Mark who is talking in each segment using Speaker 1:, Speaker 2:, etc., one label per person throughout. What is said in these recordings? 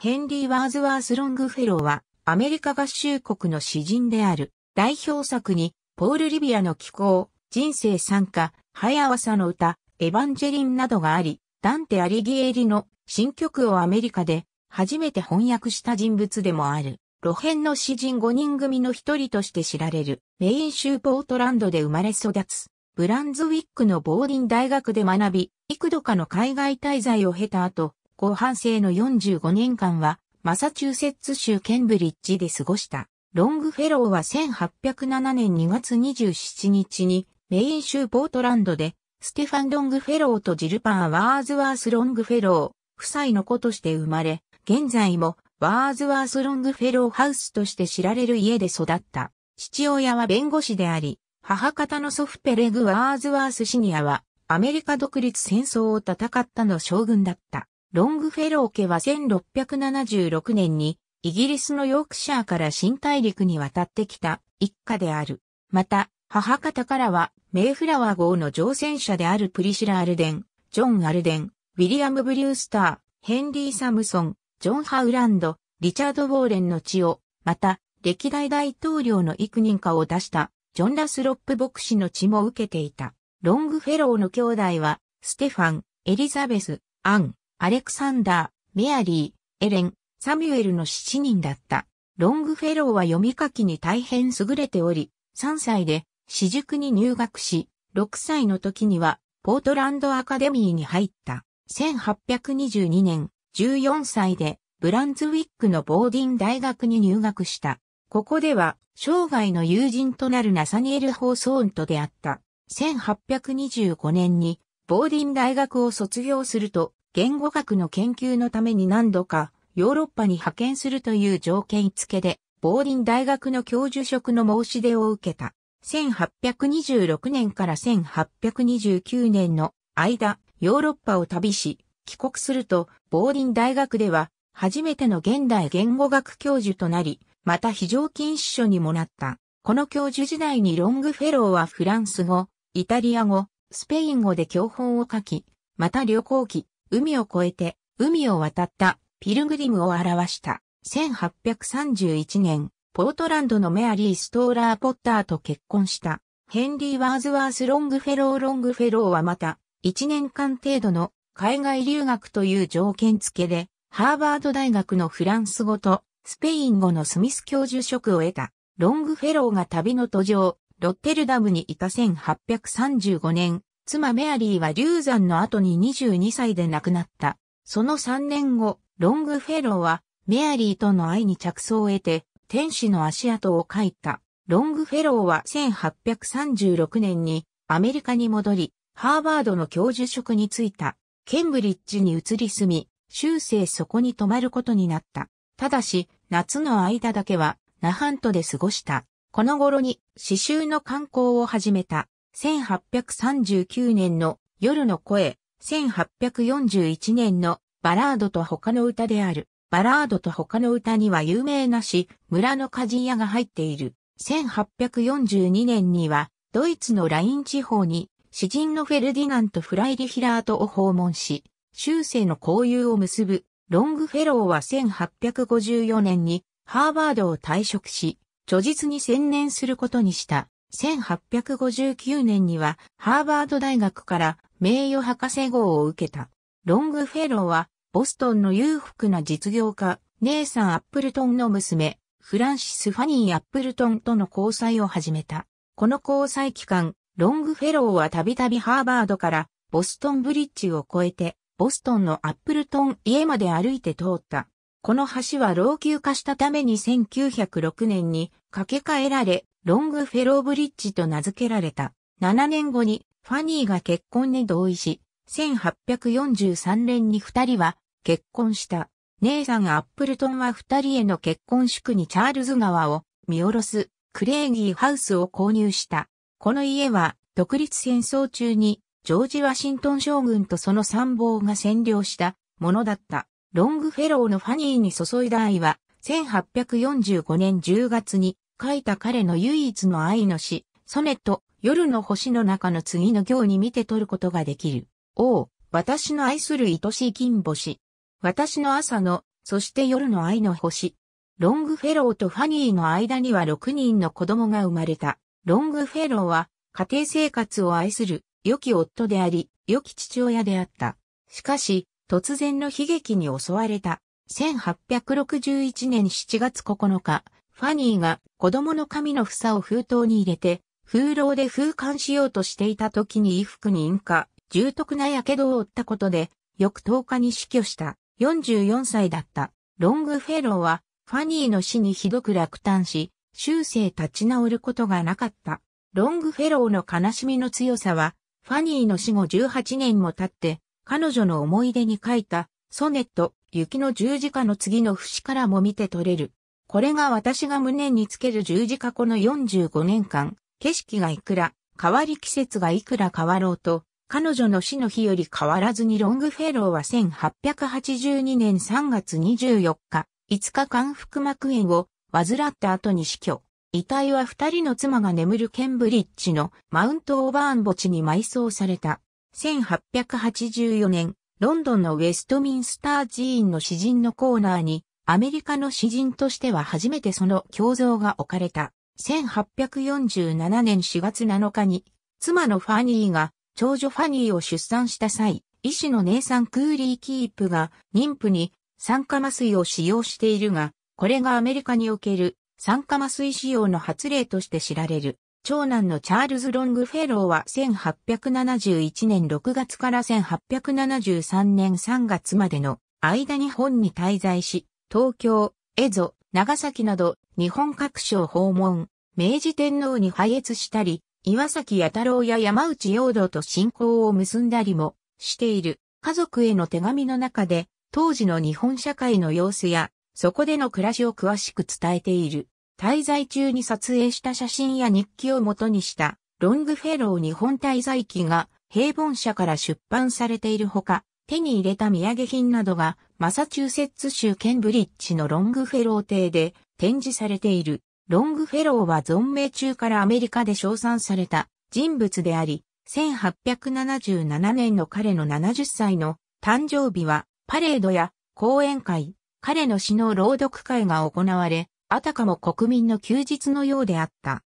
Speaker 1: ヘンリー・ワーズワース・ロングフェローは、アメリカ合衆国の詩人である。代表作に、ポール・リビアの気候、人生参加、早朝の歌、エヴァンジェリンなどがあり、ダンテ・アリギエリの新曲をアメリカで初めて翻訳した人物でもある。露ンの詩人5人組の一人として知られる、メイン州ポートランドで生まれ育つ。ブランズウィックのボーディン大学で学び、幾度かの海外滞在を経た後、後半生の45年間は、マサチューセッツ州ケンブリッジで過ごした。ロングフェローは1807年2月27日に、メイン州ポートランドで、ステファン・ロングフェローとジルパー・ワーズワース・ロングフェロー、夫妻の子として生まれ、現在もワーズワース・ロングフェローハウスとして知られる家で育った。父親は弁護士であり、母方の祖父ペレグ・ワーズワース・シニアは、アメリカ独立戦争を戦ったの将軍だった。ロングフェロー家は1676年にイギリスのヨークシャーから新大陸に渡ってきた一家である。また、母方からはメイフラワー号の乗船者であるプリシラ・アルデン、ジョン・アルデン、ウィリアム・ブリュースター、ヘンリー・サムソン、ジョン・ハウランド、リチャード・ウォーレンの血を、また、歴代大統領の幾人かを出したジョン・ラスロップ牧師の血も受けていた。ロングフェローの兄弟は、ステファン、エリザベス、アン、アレクサンダー、メアリー、エレン、サミュエルの7人だった。ロングフェローは読み書きに大変優れており、3歳で私塾に入学し、6歳の時にはポートランドアカデミーに入った。1822年、14歳でブランズウィックのボーディン大学に入学した。ここでは生涯の友人となるナサニエル・ホーソーンと出会った。1825年にボーディン大学を卒業すると、言語学の研究のために何度かヨーロッパに派遣するという条件付けで、ボーリン大学の教授職の申し出を受けた。1826年から1829年の間、ヨーロッパを旅し、帰国すると、ボーリン大学では、初めての現代言語学教授となり、また非常勤師書にもなった。この教授時代にロングフェローはフランス語、イタリア語、スペイン語で教本を書き、また旅行記、海を越えて、海を渡った、ピルグリムを表した。1831年、ポートランドのメアリー・ストーラー・ポッターと結婚した。ヘンリー・ワーズワース・ロングフェロー・ロングフェローはまた、1年間程度の海外留学という条件付けで、ハーバード大学のフランス語とスペイン語のスミス教授職を得た。ロングフェローが旅の途上、ロッテルダムにいた1835年、妻メアリーは流産の後に22歳で亡くなった。その3年後、ロングフェローはメアリーとの愛に着想を得て、天使の足跡を書いた。ロングフェローは1836年にアメリカに戻り、ハーバードの教授職に就いた。ケンブリッジに移り住み、終生そこに泊まることになった。ただし、夏の間だけは、ナハントで過ごした。この頃に、刺繍の観光を始めた。1839年の夜の声、1841年のバラードと他の歌である。バラードと他の歌には有名なし、村の歌人屋が入っている。1842年には、ドイツのライン地方に、詩人のフェルディナント・フライリヒラートを訪問し、修正の交友を結ぶ。ロングフェローは1854年に、ハーバードを退職し、著実に専念することにした。1859年にはハーバード大学から名誉博士号を受けた。ロングフェローはボストンの裕福な実業家、ネさサン・アップルトンの娘、フランシス・ファニー・アップルトンとの交際を始めた。この交際期間、ロングフェローはたびたびハーバードからボストンブリッジを越えて、ボストンのアップルトン家まで歩いて通った。この橋は老朽化したために1906年に架け替えられ、ロングフェローブリッジと名付けられた。7年後にファニーが結婚に同意し、1843年に二人は結婚した。姉さんアップルトンは二人への結婚祝にチャールズ川を見下ろすクレーギーハウスを購入した。この家は独立戦争中にジョージ・ワシントン将軍とその参謀が占領したものだった。ロングフェローのファニーに注いだ愛は1845年10月に書いた彼の唯一の愛の詩、ソネット、夜の星の中の次の行に見て取ることができる。おう、私の愛する愛しい金星。私の朝の、そして夜の愛の星。ロングフェローとファニーの間には6人の子供が生まれた。ロングフェローは、家庭生活を愛する、良き夫であり、良き父親であった。しかし、突然の悲劇に襲われた。1861年7月9日、ファニーが子供の髪の房を封筒に入れて、風浪で風管しようとしていた時に衣服に引火、重篤な火傷を負ったことで、翌10日に死去した、44歳だった。ロングフェローは、ファニーの死にひどく落胆し、終生立ち直ることがなかった。ロングフェローの悲しみの強さは、ファニーの死後18年も経って、彼女の思い出に書いた、ソネット、雪の十字架の次の節からも見て取れる。これが私が胸につける十字架この45年間、景色がいくら、変わり季節がいくら変わろうと、彼女の死の日より変わらずにロングフェローは1882年3月24日、5日間腹膜炎を患った後に死去。遺体は二人の妻が眠るケンブリッジのマウント・オーバーン墓地に埋葬された。1884年、ロンドンのウェストミンスター寺院の詩人のコーナーにアメリカの詩人としては初めてその胸像が置かれた。1847年4月7日に、妻のファニーが長女ファニーを出産した際、医師のネイサン・クーリー・キープが妊婦に酸化麻酔を使用しているが、これがアメリカにおける酸化麻酔使用の発令として知られる。長男のチャールズ・ロングフェローは1871年6月から1873年3月までの間に本に滞在し、東京、江戸、長崎など日本各所訪問、明治天皇に拝謁したり、岩崎弥太郎や山内陽道と信仰を結んだりもしている家族への手紙の中で当時の日本社会の様子やそこでの暮らしを詳しく伝えている。滞在中に撮影した写真や日記をもとにしたロングフェロー日本滞在記が平凡社から出版されているほか手に入れた土産品などがマサチューセッツ州ケンブリッジのロングフェロー邸で展示されている。ロングフェローは存命中からアメリカで称賛された人物であり、1877年の彼の70歳の誕生日はパレードや講演会、彼の詩の朗読会が行われ、あたかも国民の休日のようであった。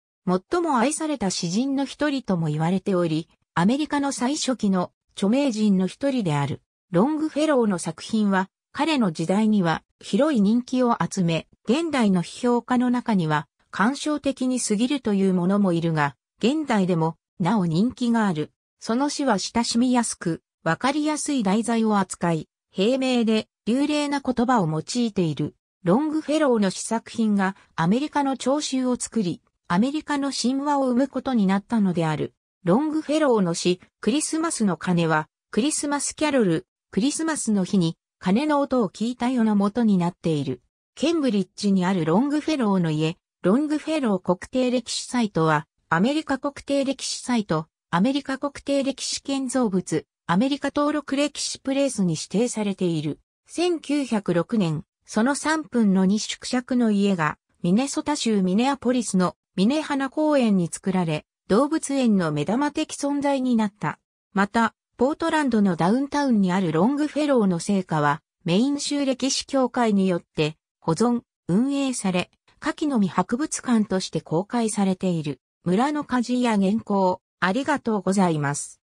Speaker 1: 最も愛された詩人の一人とも言われており、アメリカの最初期の著名人の一人である。ロングフェローの作品は彼の時代には広い人気を集め、現代の批評家の中には、感傷的に過ぎるというものもいるが、現代でも、なお人気がある。その詩は親しみやすく、わかりやすい題材を扱い、平明で流麗な言葉を用いている。ロングフェローの試作品がアメリカの聴衆を作り、アメリカの神話を生むことになったのである。ロングフェローの詩、クリスマスの鐘は、クリスマスキャロル、クリスマスの日に鐘の音を聞いた世の元になっている。ケンブリッジにあるロングフェローの家、ロングフェロー国定歴史サイトは、アメリカ国定歴史サイト、アメリカ国定歴史建造物、アメリカ登録歴史プレイスに指定されている。1906年、その3分の2縮尺の家が、ミネソタ州ミネアポリスのミネハナ公園に作られ、動物園の目玉的存在になった。また、ポートランドのダウンタウンにあるロングフェローの聖火は、メイン州歴史協会によって保存、運営され、下記のみ博物館として公開されている。村の鍛冶や原稿、ありがとうございます。